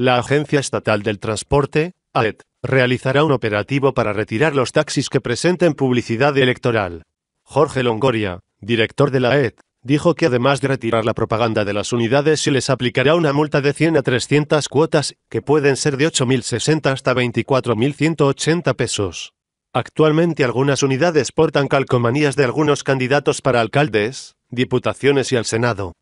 La Agencia Estatal del Transporte, AET, realizará un operativo para retirar los taxis que presenten publicidad electoral. Jorge Longoria, director de la AET, dijo que además de retirar la propaganda de las unidades se les aplicará una multa de 100 a 300 cuotas, que pueden ser de 8.060 hasta 24.180 pesos. Actualmente algunas unidades portan calcomanías de algunos candidatos para alcaldes, diputaciones y al Senado.